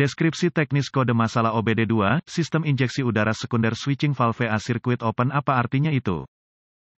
Deskripsi teknis kode masalah OBD2, sistem injeksi udara sekunder switching valve A circuit open apa artinya itu?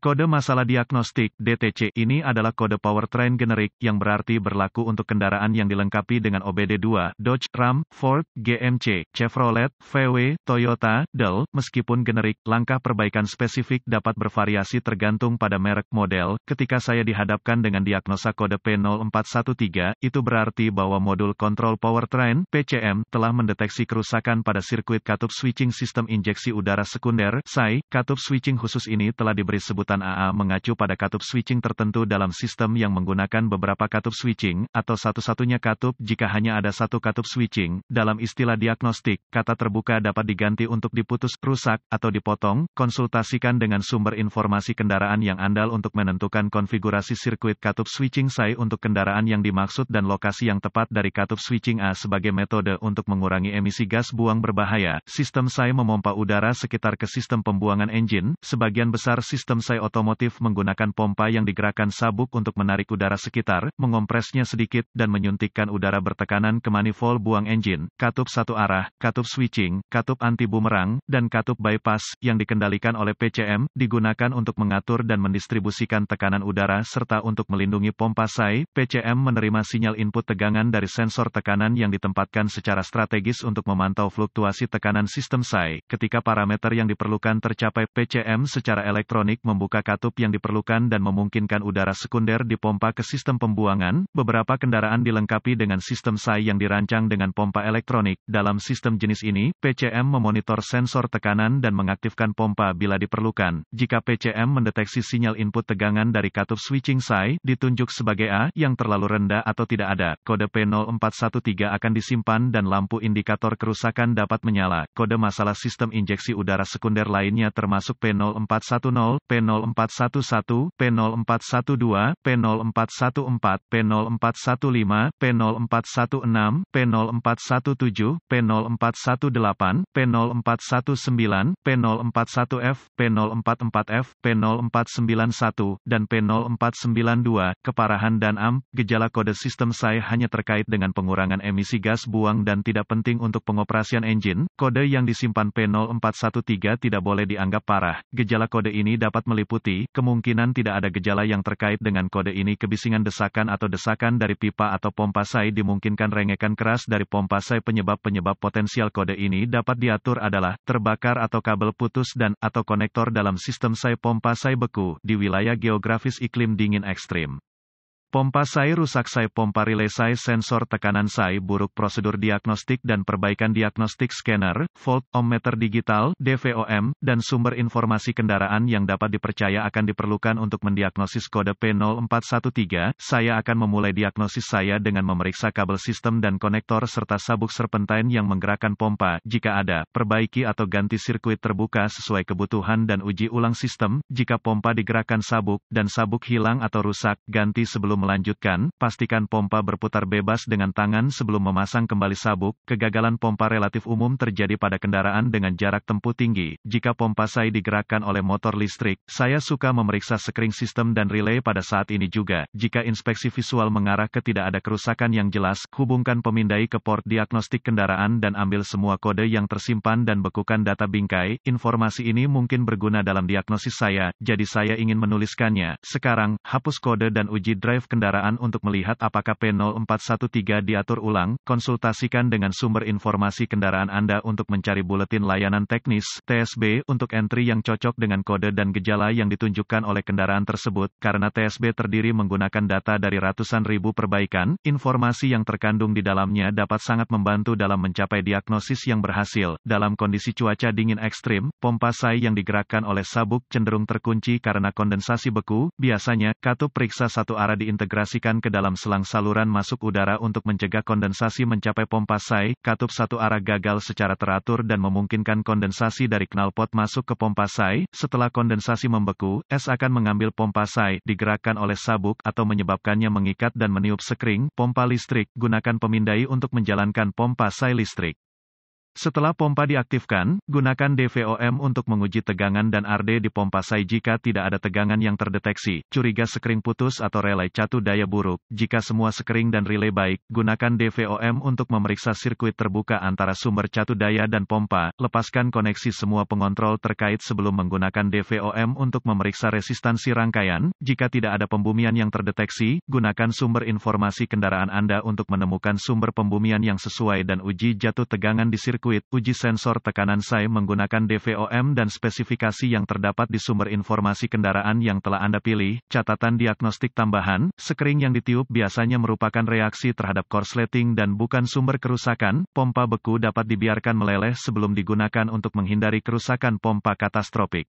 Kode masalah diagnostik DTC ini adalah kode powertrain generik yang berarti berlaku untuk kendaraan yang dilengkapi dengan OBD2, Dodge, Ram, Ford, GMC, Chevrolet, VW, Toyota, Dell. Meskipun generik, langkah perbaikan spesifik dapat bervariasi tergantung pada merek model. Ketika saya dihadapkan dengan diagnosa kode P0413, itu berarti bahwa modul kontrol powertrain (PCM) telah mendeteksi kerusakan pada sirkuit katup switching sistem injeksi udara sekunder (SAI). Katup switching khusus ini telah diberi sebutan AA mengacu pada katup switching tertentu dalam sistem yang menggunakan beberapa katup switching, atau satu-satunya katup jika hanya ada satu katup switching. Dalam istilah diagnostik, kata terbuka dapat diganti untuk diputus, rusak, atau dipotong. Konsultasikan dengan sumber informasi kendaraan yang andal untuk menentukan konfigurasi sirkuit katup switching SAI untuk kendaraan yang dimaksud dan lokasi yang tepat dari katup switching A sebagai metode untuk mengurangi emisi gas buang berbahaya. Sistem SAI memompa udara sekitar ke sistem pembuangan engine, sebagian besar sistem SAI otomotif menggunakan pompa yang digerakkan sabuk untuk menarik udara sekitar, mengompresnya sedikit, dan menyuntikkan udara bertekanan ke manifold buang engine, katup satu arah, katup switching, katup anti bumerang, dan katup bypass, yang dikendalikan oleh PCM, digunakan untuk mengatur dan mendistribusikan tekanan udara serta untuk melindungi pompa SAI. PCM menerima sinyal input tegangan dari sensor tekanan yang ditempatkan secara strategis untuk memantau fluktuasi tekanan sistem SAI. Ketika parameter yang diperlukan tercapai, PCM secara elektronik membuat membuka katup yang diperlukan dan memungkinkan udara sekunder dipompa ke sistem pembuangan. Beberapa kendaraan dilengkapi dengan sistem SAI yang dirancang dengan pompa elektronik. Dalam sistem jenis ini, PCM memonitor sensor tekanan dan mengaktifkan pompa bila diperlukan. Jika PCM mendeteksi sinyal input tegangan dari katup switching SAI, ditunjuk sebagai A yang terlalu rendah atau tidak ada. Kode P0413 akan disimpan dan lampu indikator kerusakan dapat menyala. Kode masalah sistem injeksi udara sekunder lainnya termasuk P0410, p 0411 P0411, P0412, P0414, P0415, P0416, P0417, P0418, P0419, P041F, P044F, P0491, dan P0492. Keparahan dan AM, gejala kode sistem saya hanya terkait dengan pengurangan emisi gas buang dan tidak penting untuk pengoperasian engine. Kode yang disimpan P0413 tidak boleh dianggap parah. Gejala kode ini dapat meliputi putih, kemungkinan tidak ada gejala yang terkait dengan kode ini kebisingan desakan atau desakan dari pipa atau pompa sai dimungkinkan rengekan keras dari pompa sai penyebab-penyebab potensial kode ini dapat diatur adalah, terbakar atau kabel putus dan, atau konektor dalam sistem sai pompa sai beku, di wilayah geografis iklim dingin ekstrim. Pompa SAI rusak SAI pompa relay SAI sensor tekanan SAI buruk prosedur diagnostik dan perbaikan diagnostik scanner, volt, digital, DVOM, dan sumber informasi kendaraan yang dapat dipercaya akan diperlukan untuk mendiagnosis kode P0413. Saya akan memulai diagnosis saya dengan memeriksa kabel sistem dan konektor serta sabuk serpentine yang menggerakkan pompa. Jika ada, perbaiki atau ganti sirkuit terbuka sesuai kebutuhan dan uji ulang sistem. Jika pompa digerakkan sabuk, dan sabuk hilang atau rusak, ganti sebelum melanjutkan, pastikan pompa berputar bebas dengan tangan sebelum memasang kembali sabuk. Kegagalan pompa relatif umum terjadi pada kendaraan dengan jarak tempuh tinggi. Jika pompa saya digerakkan oleh motor listrik, saya suka memeriksa sekring sistem dan relay pada saat ini juga. Jika inspeksi visual mengarah ke tidak ada kerusakan yang jelas, hubungkan pemindai ke port diagnostik kendaraan dan ambil semua kode yang tersimpan dan bekukan data bingkai. Informasi ini mungkin berguna dalam diagnosis saya, jadi saya ingin menuliskannya. Sekarang, hapus kode dan uji drive kendaraan untuk melihat apakah P0413 diatur ulang, konsultasikan dengan sumber informasi kendaraan Anda untuk mencari buletin layanan teknis TSB untuk entry yang cocok dengan kode dan gejala yang ditunjukkan oleh kendaraan tersebut, karena TSB terdiri menggunakan data dari ratusan ribu perbaikan, informasi yang terkandung di dalamnya dapat sangat membantu dalam mencapai diagnosis yang berhasil. Dalam kondisi cuaca dingin ekstrim, pompa sai yang digerakkan oleh sabuk cenderung terkunci karena kondensasi beku, biasanya, katup periksa satu arah di diintegrasikan ke dalam selang saluran masuk udara untuk mencegah kondensasi mencapai pompa SAI, katup satu arah gagal secara teratur dan memungkinkan kondensasi dari knalpot masuk ke pompa SAI. Setelah kondensasi membeku, es akan mengambil pompa SAI, digerakkan oleh sabuk, atau menyebabkannya mengikat dan meniup sekring, pompa listrik, gunakan pemindai untuk menjalankan pompa SAI listrik. Setelah pompa diaktifkan, gunakan DVOM untuk menguji tegangan dan RD di pompa SAI jika tidak ada tegangan yang terdeteksi, curiga sekring putus atau relay catu daya buruk. Jika semua sekring dan relay baik, gunakan DVOM untuk memeriksa sirkuit terbuka antara sumber catu daya dan pompa. Lepaskan koneksi semua pengontrol terkait sebelum menggunakan DVOM untuk memeriksa resistansi rangkaian. Jika tidak ada pembumian yang terdeteksi, gunakan sumber informasi kendaraan Anda untuk menemukan sumber pembumian yang sesuai dan uji jatuh tegangan di sirkuit sirkuit uji sensor tekanan SAE menggunakan DVOM dan spesifikasi yang terdapat di sumber informasi kendaraan yang telah Anda pilih. Catatan diagnostik tambahan, sekering yang ditiup biasanya merupakan reaksi terhadap korsleting dan bukan sumber kerusakan. Pompa beku dapat dibiarkan meleleh sebelum digunakan untuk menghindari kerusakan pompa katastropik.